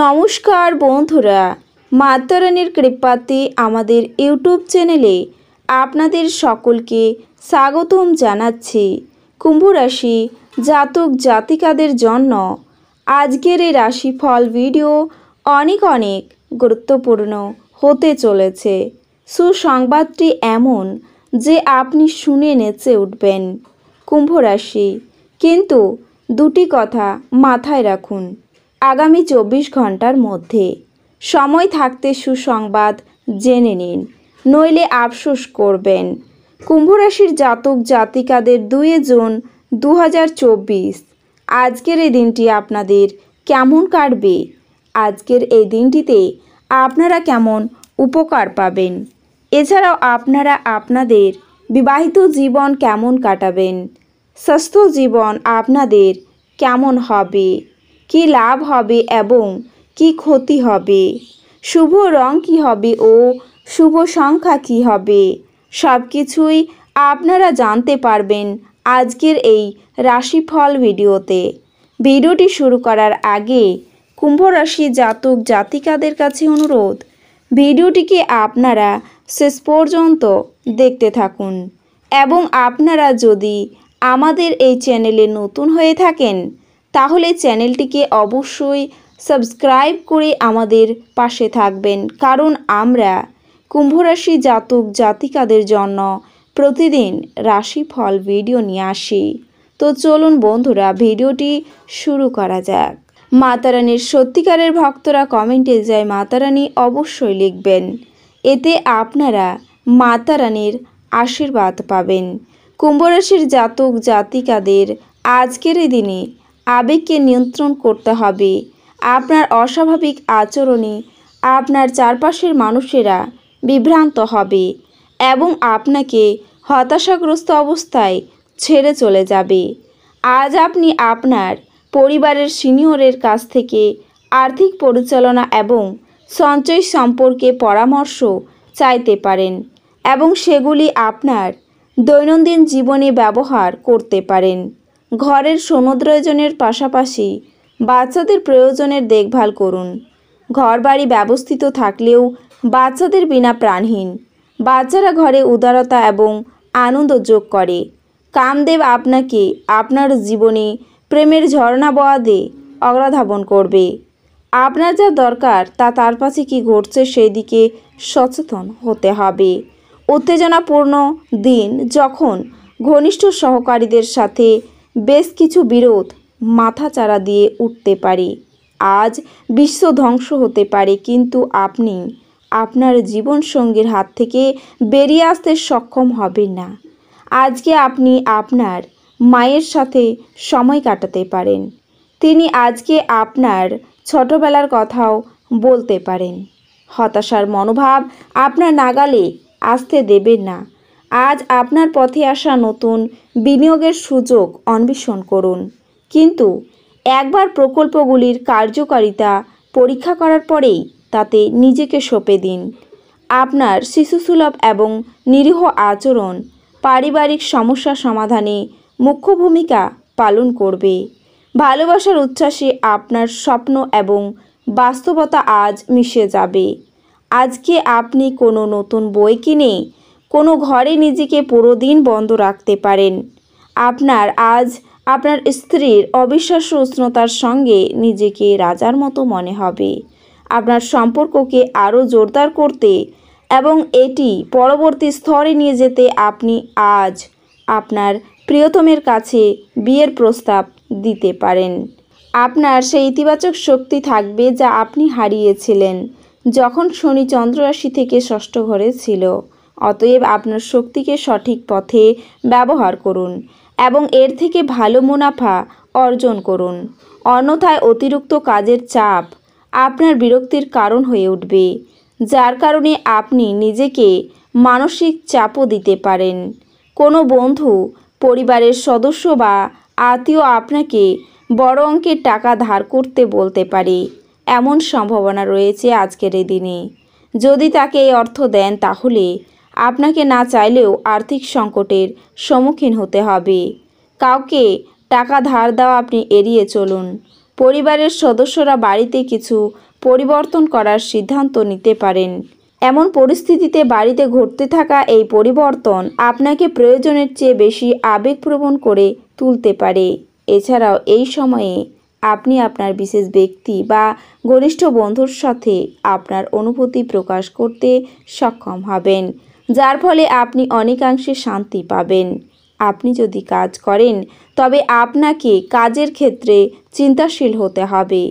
নমস্কার বন্ধুরা মাতারানির কৃপাতে আমাদের ইউটিউব চ্যানেলে আপনাদের সকলকে স্বাগতম জানাচ্ছি কুম্ভ রাশি জাতক জাতিকাদের জন্য আজকের এই রাশিফল ভিডিও অনেক অনেক গুরুত্বপূর্ণ হতে চলেছে সুসংবাদটি এমন যে আপনি শুনে নেচে উঠবেন কুম্ভ রাশি কিন্তু দুটি কথা মাথায় রাখুন আগামী চব্বিশ ঘন্টার মধ্যে সময় থাকতে সুসংবাদ জেনে নিন নইলে আফসোস করবেন কুম্ভরাশির জাতক জাতিকাদের দুয়ে জুন দু আজকের এই দিনটি আপনাদের কেমন কাটবে আজকের এই দিনটিতে আপনারা কেমন উপকার পাবেন এছাড়াও আপনারা আপনাদের বিবাহিত জীবন কেমন কাটাবেন স্বাস্থ্য জীবন আপনাদের কেমন হবে কি লাভ হবে এবং কি ক্ষতি হবে শুভ রং কি হবে ও শুভ সংখ্যা কি হবে সব কিছুই আপনারা জানতে পারবেন আজকের এই রাশিফল ভিডিওতে ভিডিওটি শুরু করার আগে কুম্ভ রাশি জাতক জাতিকাদের কাছে অনুরোধ ভিডিওটিকে আপনারা শেষ পর্যন্ত দেখতে থাকুন এবং আপনারা যদি আমাদের এই চ্যানেলে নতুন হয়ে থাকেন তাহলে চ্যানেলটিকে অবশ্যই সাবস্ক্রাইব করে আমাদের পাশে থাকবেন কারণ আমরা কুম্ভরাশি জাতক জাতিকাদের জন্য প্রতিদিন রাশিফল ভিডিও নিয়ে আসি তো চলুন বন্ধুরা ভিডিওটি শুরু করা যাক মাতারানির সত্যিকারের ভক্তরা কমেন্টে যায় মাতারানি অবশ্যই লিখবেন এতে আপনারা মাতারানির আশীর্বাদ পাবেন কুম্ভরাশির জাতক জাতিকাদের আজকের দিনে আবেগকে নিয়ন্ত্রণ করতে হবে আপনার অস্বাভাবিক আচরণে আপনার চারপাশের মানুষেরা বিভ্রান্ত হবে এবং আপনাকে হতাশাগ্রস্ত অবস্থায় ছেড়ে চলে যাবে আজ আপনি আপনার পরিবারের সিনিয়রের কাছ থেকে আর্থিক পরিচালনা এবং সঞ্চয় সম্পর্কে পরামর্শ চাইতে পারেন এবং সেগুলি আপনার দৈনন্দিন জীবনে ব্যবহার করতে পারেন ঘরের সৌন্দর্যজনের পাশাপাশি বাচ্চাদের প্রয়োজনের দেখভাল করুন ঘরবাড়ি ব্যবস্থিত থাকলেও বাচ্চাদের বিনা প্রাণহীন বাচ্চারা ঘরে উদারতা এবং আনন্দ যোগ করে কামদেব আপনাকে আপনার জীবনে প্রেমের ঝর্ণা বয়াদে অগ্রাধাবন করবে আপনার যা দরকার তা তার পাশে কি ঘটছে সেই দিকে সচেতন হতে হবে উত্তেজনাপূর্ণ দিন যখন ঘনিষ্ঠ সহকারীদের সাথে বেশ কিছু বিরোধ মাথা চারা দিয়ে উঠতে পারে আজ বিশ্ব ধ্বংস হতে পারে কিন্তু আপনি আপনার জীবন সঙ্গীর হাত থেকে বেরিয়ে আসতে সক্ষম হবেন না আজকে আপনি আপনার মায়ের সাথে সময় কাটাতে পারেন তিনি আজকে আপনার ছোটবেলার কথাও বলতে পারেন হতাশার মনোভাব আপনার নাগালে আসতে দেবেন না আজ আপনার পথে আসা নতুন বিনিয়োগের সুযোগ অন্বেষণ করুন কিন্তু একবার প্রকল্পগুলির কার্যকারিতা পরীক্ষা করার পরেই তাতে নিজেকে সঁপে দিন আপনার শিশুসুলভ এবং নিরীহ আচরণ পারিবারিক সমস্যা সমাধানে মুখ্য ভূমিকা পালন করবে ভালোবাসার উচ্ছ্বাসে আপনার স্বপ্ন এবং বাস্তবতা আজ মিশে যাবে আজকে আপনি কোনো নতুন বই কিনে কোনো ঘরে নিজেকে পুরো দিন বন্ধ রাখতে পারেন আপনার আজ আপনার স্ত্রীর অবিশ্বাস্য উষ্ণতার সঙ্গে নিজেকে রাজার মতো মনে হবে আপনার সম্পর্ককে আরও জোরদার করতে এবং এটি পরবর্তী স্তরে নিয়ে যেতে আপনি আজ আপনার প্রিয়তমের কাছে বিয়ের প্রস্তাব দিতে পারেন আপনার সেই ইতিবাচক শক্তি থাকবে যা আপনি হারিয়েছিলেন যখন শনি চন্দ্ররাশি থেকে ষষ্ঠ ঘরে ছিল অতএব আপনার শক্তিকে সঠিক পথে ব্যবহার করুন এবং এর থেকে ভালো মুনাফা অর্জন করুন অন্যথায় অতিরিক্ত কাজের চাপ আপনার বিরক্তির কারণ হয়ে উঠবে যার কারণে আপনি নিজেকে মানসিক চাপও দিতে পারেন কোনো বন্ধু পরিবারের সদস্য বা আত্মীয় আপনাকে বড় অঙ্কের টাকা ধার করতে বলতে পারে এমন সম্ভাবনা রয়েছে আজকের এই দিনে যদি তাকে এই অর্থ দেন তাহলে আপনাকে না চাইলেও আর্থিক সংকটের সম্মুখীন হতে হবে কাউকে টাকা ধার দেওয়া আপনি এড়িয়ে চলুন পরিবারের সদস্যরা বাড়িতে কিছু পরিবর্তন করার সিদ্ধান্ত নিতে পারেন এমন পরিস্থিতিতে বাড়িতে ঘটতে থাকা এই পরিবর্তন আপনাকে প্রয়োজনের চেয়ে বেশি আবেগপ্রবণ করে তুলতে পারে এছাড়াও এই সময়ে আপনি আপনার বিশেষ ব্যক্তি বা ঘনিষ্ঠ বন্ধুর সাথে আপনার অনুভূতি প্রকাশ করতে সক্ষম হবেন যার ফলে আপনি অনেকাংশে শান্তি পাবেন আপনি যদি কাজ করেন তবে আপনাকে কাজের ক্ষেত্রে চিন্তাশীল হতে হবে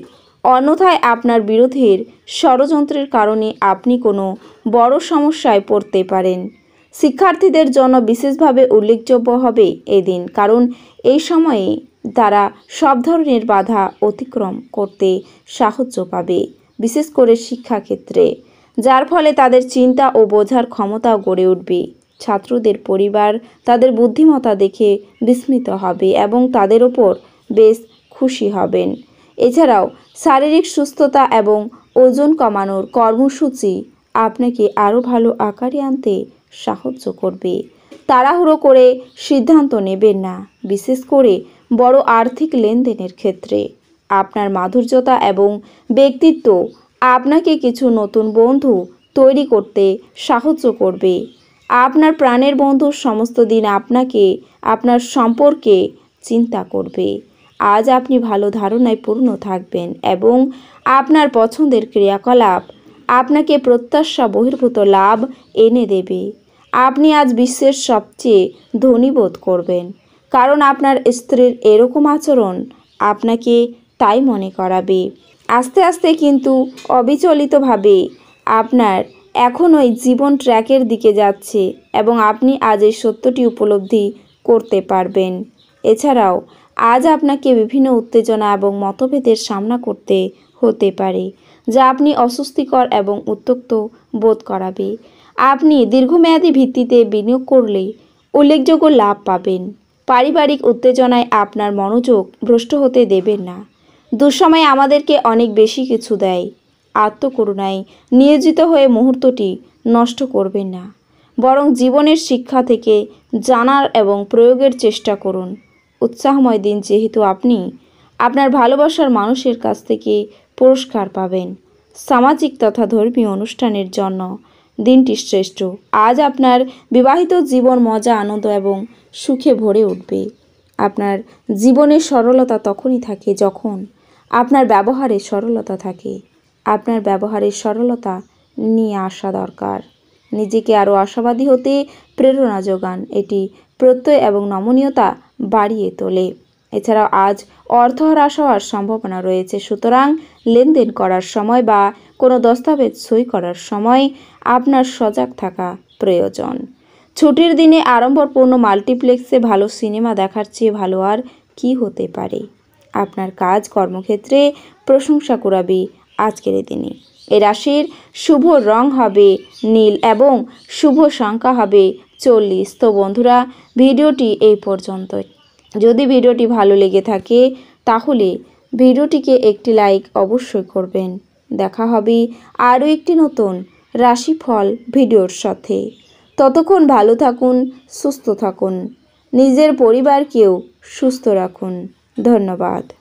অন্যথায় আপনার বিরোধের ষড়যন্ত্রের কারণে আপনি কোনো বড় সমস্যায় পড়তে পারেন শিক্ষার্থীদের জন্য বিশেষভাবে উল্লেখযোগ্য হবে এদিন কারণ এই সময়ে তারা সব ধরনের বাধা অতিক্রম করতে সাহায্য পাবে বিশেষ করে শিক্ষাক্ষেত্রে যার ফলে তাদের চিন্তা ও বোঝার ক্ষমতাও গড়ে উঠবে ছাত্রদের পরিবার তাদের বুদ্ধিমত্তা দেখে বিস্মিত হবে এবং তাদের ওপর বেশ খুশি হবেন এছাড়াও শারীরিক সুস্থতা এবং ওজন কমানোর কর্মসূচি আপনাকে আরও ভালো আকারে আনতে সাহায্য করবে তাড়াহুড়ো করে সিদ্ধান্ত নেবেন না বিশেষ করে বড় আর্থিক লেনদেনের ক্ষেত্রে আপনার মাধুর্যতা এবং ব্যক্তিত্ব আপনাকে কিছু নতুন বন্ধু তৈরি করতে সাহায্য করবে আপনার প্রাণের বন্ধু সমস্ত দিন আপনাকে আপনার সম্পর্কে চিন্তা করবে আজ আপনি ভালো ধারণায় পূর্ণ থাকবেন এবং আপনার পছন্দের ক্রিয়াকলাপ আপনাকে প্রত্যাশা বহির্ভূত লাভ এনে দেবে আপনি আজ বিশ্বের সবচেয়ে ধনী বোধ করবেন কারণ আপনার স্ত্রীর এরকম আচরণ আপনাকে তাই মনে করাবে আস্তে আস্তে কিন্তু অবিচলিতভাবে আপনার এখন ওই জীবন ট্র্যাকের দিকে যাচ্ছে এবং আপনি আজ এই সত্যটি উপলব্ধি করতে পারবেন এছাড়াও আজ আপনাকে বিভিন্ন উত্তেজনা এবং মতভেদের সামনা করতে হতে পারে যা আপনি অস্বস্তিকর এবং উত্তক্ত বোধ করাবে আপনি দীর্ঘমেয়াদী ভিত্তিতে বিনিয়োগ করলে উল্লেখযোগ্য লাভ পাবেন পারিবারিক উত্তেজনায় আপনার মনোযোগ ভ্রষ্ট হতে দেবেন না দুঃসময় আমাদেরকে অনেক বেশি কিছু দেয় আত্মকরুণায় নিয়োজিত হয়ে মুহূর্তটি নষ্ট করবেন না বরং জীবনের শিক্ষা থেকে জানার এবং প্রয়োগের চেষ্টা করুন উৎসাহময় দিন যেহেতু আপনি আপনার ভালোবাসার মানুষের কাছ থেকে পুরস্কার পাবেন সামাজিক তথা ধর্মীয় অনুষ্ঠানের জন্য দিনটি শ্রেষ্ঠ আজ আপনার বিবাহিত জীবন মজা আনন্দ এবং সুখে ভরে উঠবে আপনার জীবনের সরলতা তখনই থাকে যখন আপনার ব্যবহারে সরলতা থাকে আপনার ব্যবহারের সরলতা নিয়ে আসা দরকার নিজেকে আরও আশাবাদী হতে প্রেরণা যোগান এটি প্রত্যয় এবং নমনীয়তা বাড়িয়ে তোলে এছাড়াও আজ অর্থ হ্রাস হওয়ার সম্ভাবনা রয়েছে সুতরাং লেনদেন করার সময় বা কোনো দস্তাবেজ সই করার সময় আপনার সজাগ থাকা প্রয়োজন ছুটির দিনে আড়ম্বরপূর্ণ মাল্টিপ্লেক্সে ভালো সিনেমা দেখার চেয়ে ভালো আর কি হতে পারে আপনার কাজ কর্মক্ষেত্রে প্রশংসা করাবে আজকের দিনে এ রাশির শুভ রং হবে নীল এবং শুভ সংখ্যা হবে চল্লিশ তো বন্ধুরা ভিডিওটি এই পর্যন্ত যদি ভিডিওটি ভালো লেগে থাকে তাহলে ভিডিওটিকে একটি লাইক অবশ্যই করবেন দেখা হবে আরও একটি নতুন রাশিফল ভিডিওর সাথে ততক্ষণ ভালো থাকুন সুস্থ থাকুন নিজের পরিবারকেও সুস্থ রাখুন धन्यवाद